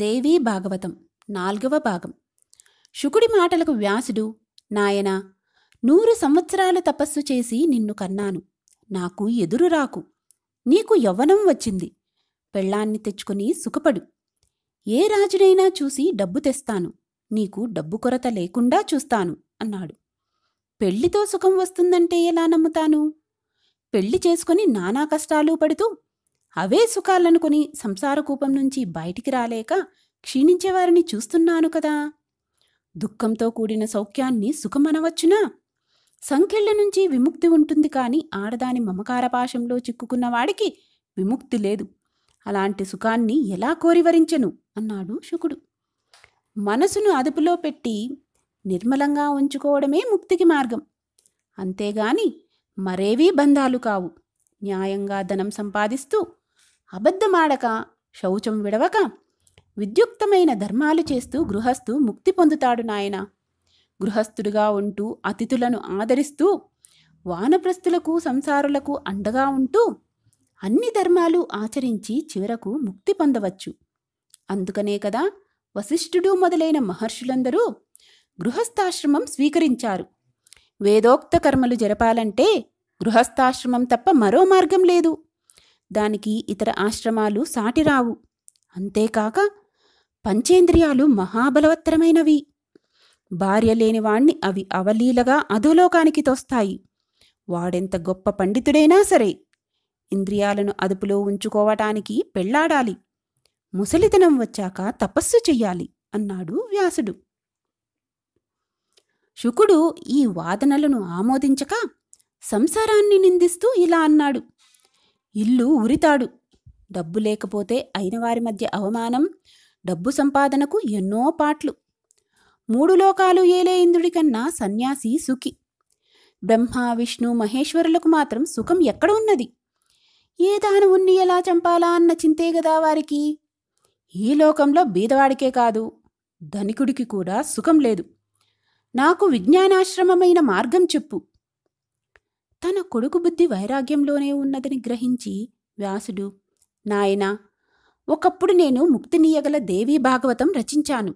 దేవీ భాగవతం నాల్గవ భాగం శుకుడి మాటలకు వ్యాసుడు నాయనా నూరు సంవత్సరాలు తపస్సు చేసి నిన్ను కన్నాను నాకు ఎదురు రాకు నీకు యవ్వనం వచ్చింది పెళ్ళాన్ని తెచ్చుకుని సుఖపడు ఏ రాజునైనా చూసి డబ్బు తెస్తాను నీకు డబ్బు కొరత లేకుండా చూస్తాను అన్నాడు పెళ్లితో సుఖం వస్తుందంటే ఎలా నమ్ముతాను పెళ్లి చేసుకుని నానా కష్టాలు పడుతూ అవే సుఖాలనుకుని సంసారకూపం నుంచి బయటికి రాలేక క్షీణించేవారిని చూస్తున్నాను కదా దుఃఖంతో కూడిన సౌఖ్యాన్ని సుఖమనవచ్చునా సంఖ్యళ్ళ నుంచి విముక్తి ఉంటుంది కానీ ఆడదాని మమకార పాశంలో చిక్కుకున్నవాడికి విముక్తి లేదు అలాంటి సుఖాన్ని ఎలా కోరివరించెను అన్నాడు శుకుడు మనసును అదుపులో పెట్టి నిర్మలంగా ఉంచుకోవడమే ముక్తికి మార్గం అంతేగాని మరేవీ బంధాలు కావు న్యాయంగా ధనం సంపాదిస్తూ అబద్ధమాడక శౌచం విడవక విద్యుక్తమైన ధర్మాలు చేస్తూ గృహస్థు ముక్తి పొందుతాడు నాయన గృహస్థుడుగా ఉంటూ అతిథులను ఆదరిస్తూ వానప్రస్తులకు సంసారులకు అండగా ఉంటూ అన్ని ధర్మాలు ఆచరించి చివరకు ముక్తి పొందవచ్చు అందుకనే కదా వశిష్ఠుడు మొదలైన మహర్షులందరూ గృహస్థాశ్రమం స్వీకరించారు వేదోక్త కర్మలు జరపాలంటే గృహస్థాశ్రమం తప్ప మరో మార్గం లేదు దానికి ఇతర ఆశ్రమాలు సాటిరావు అంతేకాక పంచేంద్రియాలు మహాబలవత్తరమైనవి భార్య లేనివాణ్ణి అవి అవలీలగా అధోలోకానికి తోస్తాయి వాడెంత గొప్ప పండితుడైనా సరే ఇంద్రియాలను అదుపులో ఉంచుకోవటానికి పెళ్లాడాలి ముసలితనం వచ్చాక తపస్సు చెయ్యాలి అన్నాడు వ్యాసుడు శుకుడు ఈ వాదనలను ఆమోదించక సంసారాన్ని నిందిస్తూ ఇలా అన్నాడు ఇల్లు ఉరితాడు డబ్బు లేకపోతే అయిన వారి మధ్య అవమానం డబ్బు సంపాదనకు ఎన్నో పాట్లు మూడు లోకాలు ఏలే ఇంద్రుడి కన్నా సన్యాసి సుఖి బ్రహ్మ విష్ణు మహేశ్వరులకు మాత్రం సుఖం ఎక్కడ ఉన్నది ఏ దానవుణ్ణి ఎలా చంపాలా అన్న చింతే గదా వారికి ఈ లోకంలో బీదవాడికే కాదు ధనికుడికి కూడా సుఖం లేదు నాకు విజ్ఞానాశ్రమమైన మార్గం చెప్పు తన కొడుకు బుద్ధి వైరాగ్యంలోనే ఉన్నదని గ్రహించి వ్యాసుడు నాయనా ఒకప్పుడు నేను ముక్తినీయగల దేవీ భాగవతం రచించాను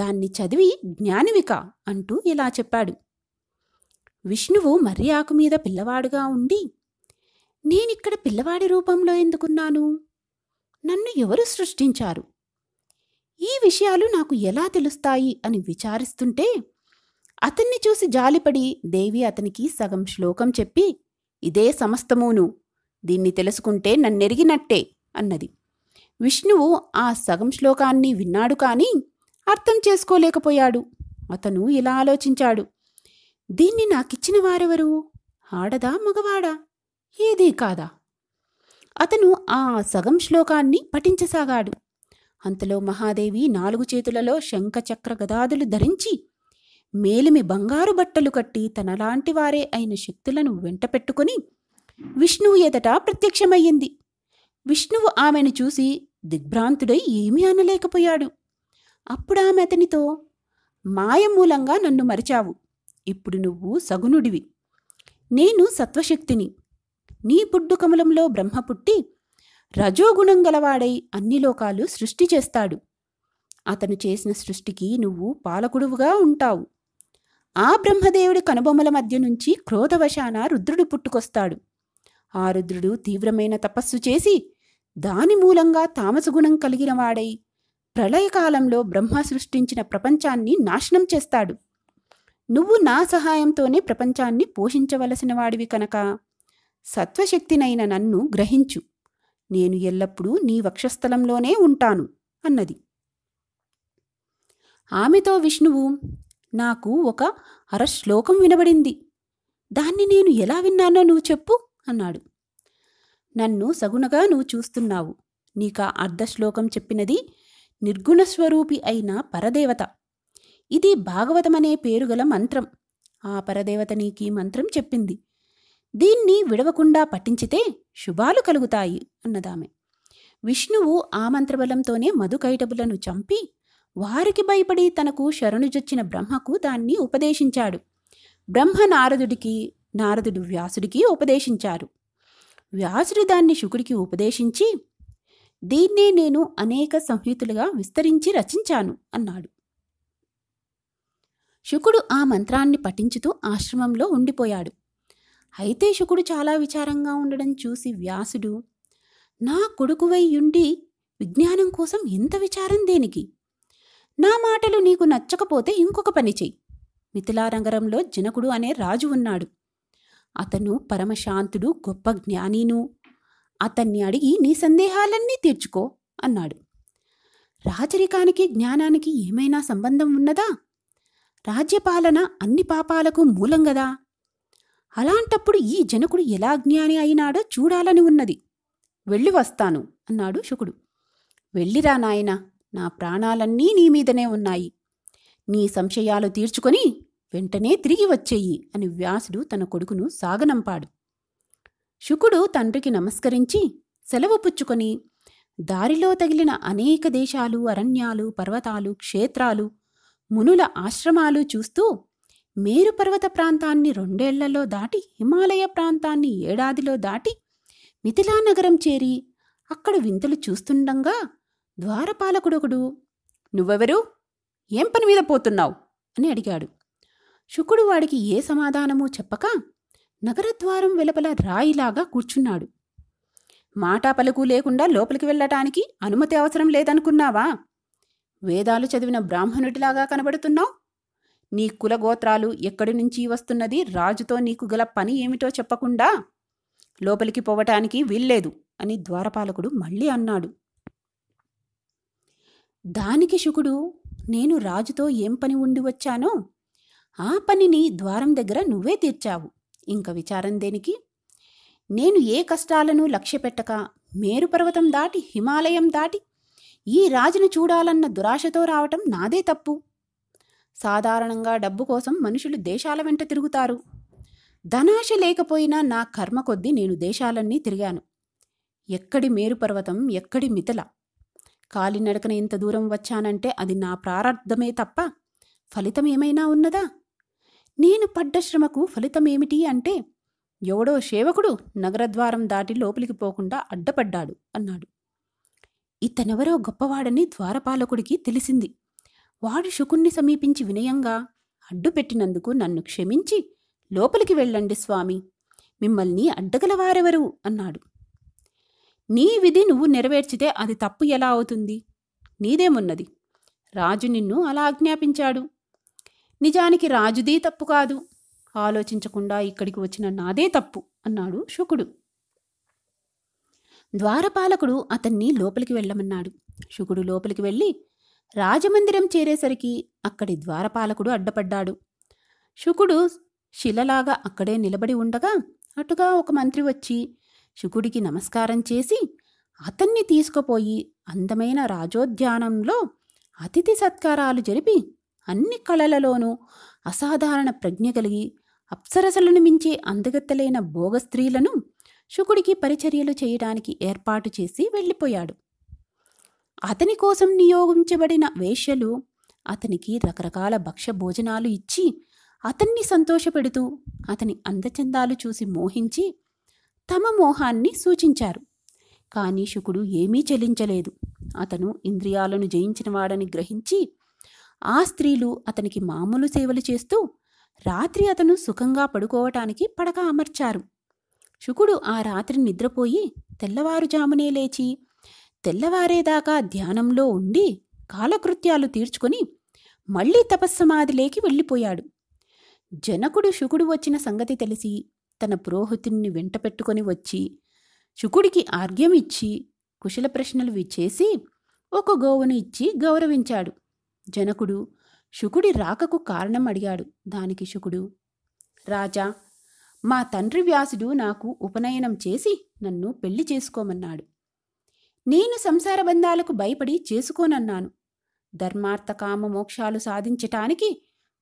దాన్ని చదివి జ్ఞానివిక అంటూ ఇలా చెప్పాడు విష్ణువు మర్యాకు మీద పిల్లవాడుగా ఉండి నేనిక్కడ పిల్లవాడి రూపంలో ఎందుకున్నాను నన్ను ఎవరు సృష్టించారు ఈ విషయాలు నాకు ఎలా తెలుస్తాయి అని విచారిస్తుంటే అతన్ని చూసి జాలిపడి దేవి అతనికి సగం శ్లోకం చెప్పి ఇదే సమస్తమూను దీన్ని తెలుసుకుంటే నన్నెరిగినట్టే అన్నది విష్ణువు ఆ సగం శ్లోకాన్ని విన్నాడు కానీ అర్థం చేసుకోలేకపోయాడు అతను ఇలా ఆలోచించాడు దీన్ని నాకిచ్చిన వారెవరు ఆడదా మగవాడా ఏదీ కాదా అతను ఆ సగం శ్లోకాన్ని పఠించసాగాడు అంతలో మహాదేవి నాలుగు చేతులలో శంఖచక్ర గదాదులు ధరించి మేలిమి బంగారు బట్టలు కట్టి తనలాంటి వారే అయిన శక్తులను వెంటపెట్టుకుని విష్ణువు ఎదట ప్రత్యక్షమయ్యింది విష్ణువు ఆమెను చూసి దిగ్భ్రాంతుడై ఏమీ అనలేకపోయాడు అప్పుడు ఆమె అతనితో మాయమూలంగా నన్ను మరిచావు ఇప్పుడు నువ్వు సగునుడివి నేను సత్వశక్తిని నీ పుడ్డుకమలంలో బ్రహ్మ పుట్టి రజోగుణం గలవాడై అన్ని లోకాలు సృష్టి చేస్తాడు అతను చేసిన సృష్టికి నువ్వు పాలకుడువుగా ఉంటావు ఆ బ్రహ్మదేవుడి కనుబొమ్మల మధ్య నుంచి క్రోధవశాన రుద్రుడు పుట్టుకొస్తాడు ఆ రుద్రుడు తీవ్రమైన తపస్సు చేసి దాని మూలంగా తామసగుణం కలిగిన వాడై ప్రళయకాలంలో బ్రహ్మ సృష్టించిన ప్రపంచాన్ని నాశనం చేస్తాడు నువ్వు నా సహాయంతోనే ప్రపంచాన్ని పోషించవలసిన వాడివి కనుక సత్వశక్తినైన నన్ను గ్రహించు నేను ఎల్లప్పుడూ నీ వక్షస్థలంలోనే ఉంటాను అన్నది ఆమెతో విష్ణువు నాకు ఒక అర శ్లోకం వినబడింది దాన్ని నేను ఎలా విన్నానో నువ్వు చెప్పు అన్నాడు నన్ను సగునగా నువ్వు చూస్తున్నావు నీకా అర్ధ శ్లోకం చెప్పినది నిర్గుణ స్వరూపి అయిన పరదేవత ఇది భాగవతమనే పేరుగల మంత్రం ఆ పరదేవత నీకీ మంత్రం చెప్పింది దీన్ని విడవకుండా పఠించితే శుభాలు కలుగుతాయి అన్నదామె విష్ణువు ఆ మంత్రబలంతోనే మధుకైటబులను చంపి వారికి భయపడి తనకు శరణుజొచ్చిన బ్రహ్మకు దాన్ని ఉపదేశించాడు బ్రహ్మ నారదుడికి నారదుడు వ్యాసుడికి ఉపదేశించారు వ్యాసుడు దాన్ని శుకుడికి ఉపదేశించి దీన్నే నేను అనేక సంహితులుగా విస్తరించి రచించాను అన్నాడు శుకుడు ఆ మంత్రాన్ని పఠించుతూ ఆశ్రమంలో ఉండిపోయాడు అయితే శుకుడు చాలా విచారంగా ఉండడం చూసి వ్యాసుడు నా కొడుకువై ఉండి విజ్ఞానం కోసం ఎంత విచారం దేనికి నా మాటలు నీకు నచ్చకపోతే ఇంకొక పని చెయ్యి మిథిలారంగరంలో జనకుడు అనే రాజు ఉన్నాడు అతను పరమశాంతుడు గొప్ప జ్ఞానీను అతన్ని అడిగి నీ సందేహాలన్నీ తీర్చుకో అన్నాడు రాచరికానికి జ్ఞానానికి ఏమైనా సంబంధం ఉన్నదా రాజ్యపాలన అన్ని పాపాలకు మూలం గదా అలాంటప్పుడు ఈ జనకుడు ఎలా జ్ఞాని అయినాడో చూడాలని ఉన్నది వెళ్ళి వస్తాను అన్నాడు శుకుడు వెళ్ళిరా నాయనా నా ప్రాణాలన్నీ నీ మీదనే ఉన్నాయి నీ సంశయాలు తీర్చుకొని వెంటనే తిరిగి వచ్చేయి అని వ్యాసుడు తన కొడుకును సాగనంపాడు శుకుడు తండ్రికి నమస్కరించి సెలవు పుచ్చుకొని దారిలో తగిలిన అనేక దేశాలు అరణ్యాలు పర్వతాలు క్షేత్రాలు మునుల ఆశ్రమాలు చూస్తూ మేరు పర్వత ప్రాంతాన్ని రెండేళ్లలో దాటి హిమాలయ ప్రాంతాన్ని ఏడాదిలో దాటి మిథిలా నగరం చేరి అక్కడ వింతలు చూస్తుండగా ద్వారపాలకుడొకడు నువ్వెవరు ఏం పని మీద పోతున్నావు అని అడిగాడు శుకుడు వాడికి ఏ సమాధానమూ చెప్పక నగరద్వారం వెలుపల రాయిలాగా కూర్చున్నాడు మాటా లేకుండా లోపలికి వెళ్ళటానికి అనుమతి అవసరం లేదనుకున్నావా వేదాలు చదివిన బ్రాహ్మణుడిలాగా కనబడుతున్నావు నీ కులగోత్రాలు ఎక్కడి నుంచి వస్తున్నది రాజుతో నీకు గల పని ఏమిటో చెప్పకుండా లోపలికి పోవటానికి వీల్లేదు అని ద్వారపాలకుడు మళ్ళీ అన్నాడు దానికి శుకుడు నేను రాజుతో ఏం పని ఉండి వచ్చానో ఆ పనిని ద్వారం దగ్గర నువ్వే తీర్చావు ఇంక విచారం దేనికి నేను ఏ కష్టాలను లక్ష్యపెట్టక మేరుపర్వతం దాటి హిమాలయం దాటి ఈ రాజును చూడాలన్న దురాశతో రావటం నాదే తప్పు సాధారణంగా డబ్బు కోసం మనుషులు దేశాల వెంట తిరుగుతారు ధనాశ లేకపోయినా నా కర్మ కొద్దీ నేను దేశాలన్నీ తిరిగాను ఎక్కడి మేరుపర్వతం ఎక్కడి మిథల కాలినడకన ఇంత దూరం వచ్చానంటే అది నా ప్రారంధమే తప్ప ఫలితం ఏమైనా ఉన్నదా నేను పడ్డ శ్రమకు ఫలితమేమిటి అంటే ఎవడో సేవకుడు నగరద్వారం దాటి లోపలికి పోకుండా అడ్డపడ్డాడు అన్నాడు ఇతనెవరో గొప్పవాడని ద్వారపాలకుడికి తెలిసింది వాడు శుకుణ్ణి సమీపించి వినయంగా అడ్డుపెట్టినందుకు నన్ను క్షమించి లోపలికి వెళ్ళండి స్వామి మిమ్మల్ని అడ్డగలవారెవరు అన్నాడు నీ విధి నువ్వు నెరవేర్చితే అది తప్పు ఎలా అవుతుంది నీదేమున్నది రాజు నిన్ను అలా ఆజ్ఞాపించాడు నిజానికి రాజుది తప్పు కాదు ఆలోచించకుండా ఇక్కడికి వచ్చిన నాదే తప్పు అన్నాడు శుకుడు ద్వారపాలకుడు అతన్ని లోపలికి వెళ్ళమన్నాడు శుకుడు లోపలికి వెళ్ళి రాజమందిరం చేరేసరికి అక్కడి ద్వారపాలకుడు అడ్డపడ్డాడు శుకుడు శిలలాగా అక్కడే నిలబడి ఉండగా అటుగా ఒక మంత్రి వచ్చి శుకుడికి నమస్కారం చేసి అతన్ని తీసుకుపోయి అందమైన రాజోద్యానంలో అతిథి సత్కారాలు జరిపి అన్ని కళలలోనూ అసాధారణ ప్రజ్ఞ కలిగి అప్సరసలను మించే అందగత్తలైన భోగ స్త్రీలను శుకుడికి పరిచర్యలు చేయడానికి ఏర్పాటు చేసి వెళ్ళిపోయాడు అతని కోసం నియోగించబడిన వేష్యలు అతనికి రకరకాల భక్ష్య భోజనాలు ఇచ్చి అతన్ని సంతోషపెడుతూ అతని అందచందాలు చూసి మోహించి తమ మోహాన్ని సూచించారు కానీ శుకుడు ఏమీ చెలించలేదు అతను ఇంద్రియాలను జయించినవాడని గ్రహించి ఆ స్త్రీలు అతనికి మామూలు సేవలు చేస్తూ రాత్రి అతను సుఖంగా పడుకోవటానికి పడక అమర్చారు శుకుడు ఆ రాత్రి నిద్రపోయి తెల్లవారుజామునే లేచి తెల్లవారేదాకా ధ్యానంలో ఉండి కాలకృత్యాలు తీర్చుకొని మళ్లీ తపస్సమాధిలేకి వెళ్ళిపోయాడు జనకుడు శుకుడు వచ్చిన సంగతి తెలిసి తన పురోహితుణ్ణి వెంట పెట్టుకొని వచ్చి శుకుడికి ఆర్ఘ్యం ఇచ్చి కుశల ప్రశ్నలు విచ్చేసి ఒక గోవును ఇచ్చి గౌరవించాడు జనకుడు శుకుడి రాకకు కారణం అడిగాడు దానికి శుకుడు రాజా మా తండ్రి వ్యాసుడు నాకు ఉపనయనం చేసి నన్ను పెళ్లి చేసుకోమన్నాడు నేను సంసార బంధాలకు భయపడి చేసుకోనన్నాను ధర్మార్థకామ మోక్షాలు సాధించటానికి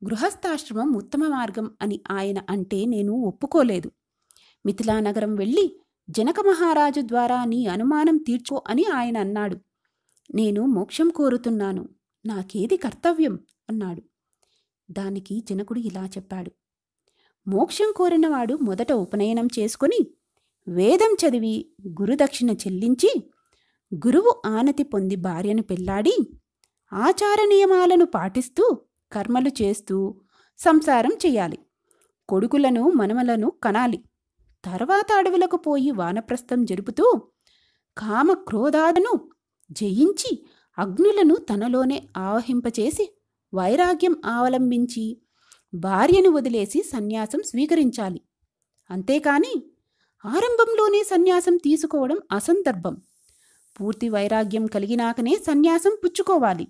గృహస్థాశ్రమం ఉత్తమ మార్గం అని ఆయన అంటే నేను ఒప్పుకోలేదు మిథిలానగరం వెళ్ళి జనక మహారాజు ద్వారా నీ అనుమానం తీర్చో అని ఆయన అన్నాడు నేను మోక్షం కోరుతున్నాను నాకేది కర్తవ్యం అన్నాడు దానికి జనకుడు ఇలా చెప్పాడు మోక్షం కోరినవాడు మొదట ఉపనయనం చేసుకుని వేదం చదివి గురుదక్షిణ చెల్లించి గురువు ఆనతి పొంది భార్యను పెళ్లాడి ఆచార నియమాలను పాటిస్తూ కర్మలు చేస్తూ సంసారం చేయాలి కొడుకులను మనమలను కనాలి తర్వాత అడవులకు పోయి వానప్రస్థం జరుపుతూ కామక్రోధాలను జయించి అగ్నులను తనలోనే ఆవహింపచేసి వైరాగ్యం అవలంబించి భార్యను వదిలేసి సన్యాసం స్వీకరించాలి అంతేకాని ఆరంభంలోనే సన్యాసం తీసుకోవడం అసందర్భం పూర్తి వైరాగ్యం కలిగినాకనే సన్యాసం పుచ్చుకోవాలి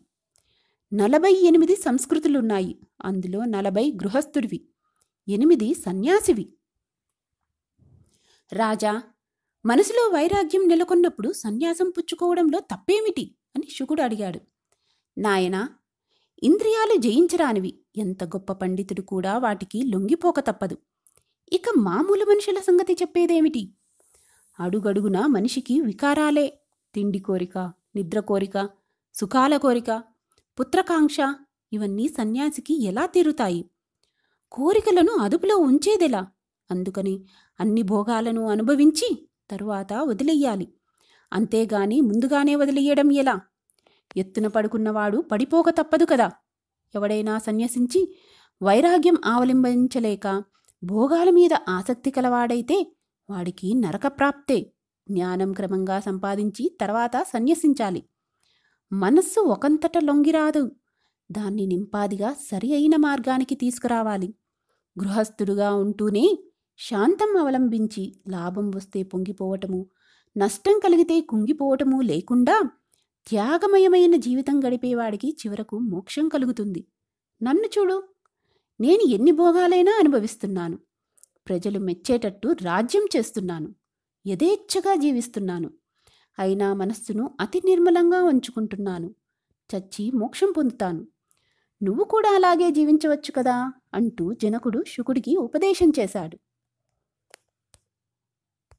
నలభై ఎనిమిది సంస్కృతులున్నాయి అందులో నలభై గృహస్థుడివి ఎనిమిది సన్యాసివి రాజా మనసులో వైరాగ్యం నెలకొన్నప్పుడు సన్యాసం పుచ్చుకోవడంలో తప్పేమిటి అని శుకుడు అడిగాడు నాయనా ఇంద్రియాలు జయించరానివి ఎంత గొప్ప పండితుడు కూడా వాటికి లొంగిపోక తప్పదు ఇక మామూలు మనుషుల సంగతి చెప్పేదేమిటి అడుగడుగునా మనిషికి వికారాలే తిండి కోరిక నిద్ర కోరిక సుఖాల కోరిక పుత్రకాంక్ష ఇవన్నీ సన్యాసికి ఎలా తీరుతాయి కోరికలను అదుపులో ఉంచేదెలా అందుకని అన్ని భోగాలను అనుభవించి తరువాత వదిలెయ్యాలి అంతేగాని ముందుగానే వదిలేయడం ఎలా ఎత్తున పడుకున్నవాడు పడిపోక తప్పదు కదా ఎవడైనా సన్యసించి వైరాగ్యం ఆవలింబించలేక భోగాల మీద ఆసక్తి కలవాడైతే వాడికి నరకప్రాప్తే జ్ఞానం క్రమంగా సంపాదించి తర్వాత సన్యసించాలి మనస్సు ఒకంతట లొంగిరాదు దాన్ని నింపాదిగా సరి అయిన మార్గానికి తీసుకురావాలి గృహస్థుడుగా ఉంటూనే శాంతం అవలంబించి లాభం వస్తే పొంగిపోవటము నష్టం కలిగితే కుంగిపోవటము లేకుండా త్యాగమయమైన జీవితం గడిపేవాడికి చివరకు మోక్షం కలుగుతుంది నన్ను చూడు నేను ఎన్ని భోగాలైనా అనుభవిస్తున్నాను ప్రజలు మెచ్చేటట్టు రాజ్యం చేస్తున్నాను యథేచ్ఛగా జీవిస్తున్నాను అయినా మనస్సును అతి నిర్మలంగా ఉంచుకుంటున్నాను చచ్చి మోక్షం పొందుతాను నువ్వు కూడా అలాగే జీవించవచ్చు కదా అంటూ జనకుడు శుకుడికి ఉపదేశం చేశాడు